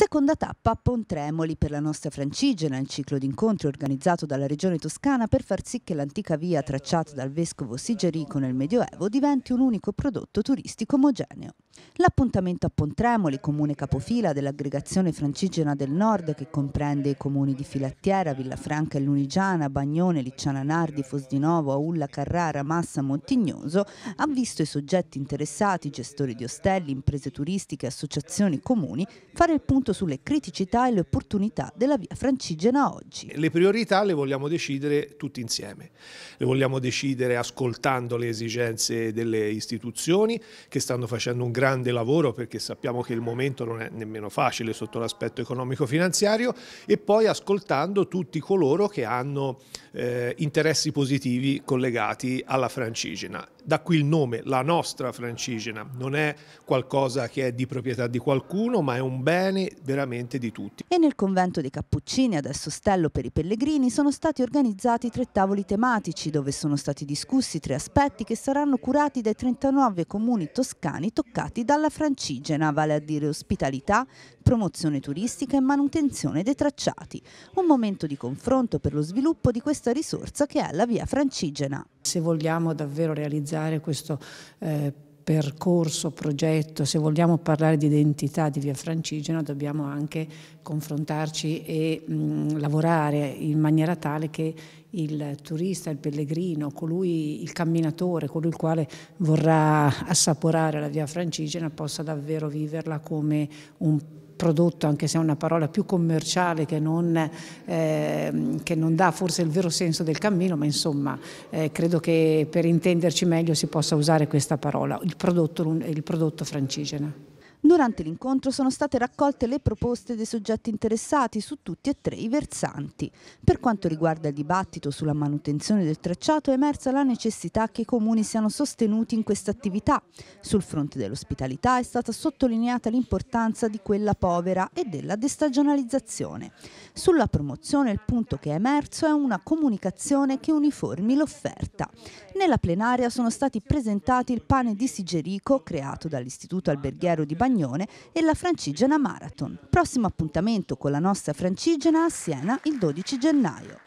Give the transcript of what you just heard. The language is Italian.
Seconda tappa a Pontremoli per la nostra francigena, il ciclo di incontri organizzato dalla regione toscana per far sì che l'antica via tracciata dal vescovo Sigerico nel Medioevo diventi un unico prodotto turistico omogeneo. L'appuntamento a Pontremoli, comune capofila dell'aggregazione francigena del nord che comprende i comuni di Filattiera, Villafranca e Lunigiana, Bagnone, Licciana Nardi, Fosdinovo, Aulla, Carrara, Massa, Montignoso, ha visto i soggetti interessati, gestori di ostelli, imprese turistiche, associazioni, comuni, fare il punto sulle criticità e le opportunità della via francigena oggi. Le priorità le vogliamo decidere tutti insieme, le vogliamo decidere ascoltando le esigenze delle istituzioni che stanno facendo un grande grande lavoro perché sappiamo che il momento non è nemmeno facile sotto l'aspetto economico-finanziario e poi ascoltando tutti coloro che hanno eh, interessi positivi collegati alla francigena. Da qui il nome, la nostra francigena, non è qualcosa che è di proprietà di qualcuno, ma è un bene veramente di tutti. E nel convento dei Cappuccini, adesso stello per i pellegrini, sono stati organizzati tre tavoli tematici dove sono stati discussi tre aspetti che saranno curati dai 39 comuni toscani toccati dalla francigena, vale a dire ospitalità, promozione turistica e manutenzione dei tracciati. Un momento di confronto per lo sviluppo di questa risorsa che è la via francigena. Se vogliamo davvero realizzare questo eh, percorso, progetto, se vogliamo parlare di identità di Via Francigena dobbiamo anche confrontarci e mh, lavorare in maniera tale che il turista, il pellegrino, colui, il camminatore, colui il quale vorrà assaporare la Via Francigena possa davvero viverla come un prodotto, anche se è una parola più commerciale che non, eh, che non dà forse il vero senso del cammino, ma insomma eh, credo che per intenderci meglio si possa usare questa parola, il prodotto, il prodotto francigena. Durante l'incontro sono state raccolte le proposte dei soggetti interessati su tutti e tre i versanti. Per quanto riguarda il dibattito sulla manutenzione del tracciato è emersa la necessità che i comuni siano sostenuti in questa attività. Sul fronte dell'ospitalità è stata sottolineata l'importanza di quella povera e della destagionalizzazione. Sulla promozione il punto che è emerso è una comunicazione che uniformi l'offerta. Nella plenaria sono stati presentati il pane di Sigerico creato dall'Istituto Alberghiero di Bagnaia Romagnone e la Francigena Marathon. Prossimo appuntamento con la nostra Francigena a Siena il 12 gennaio.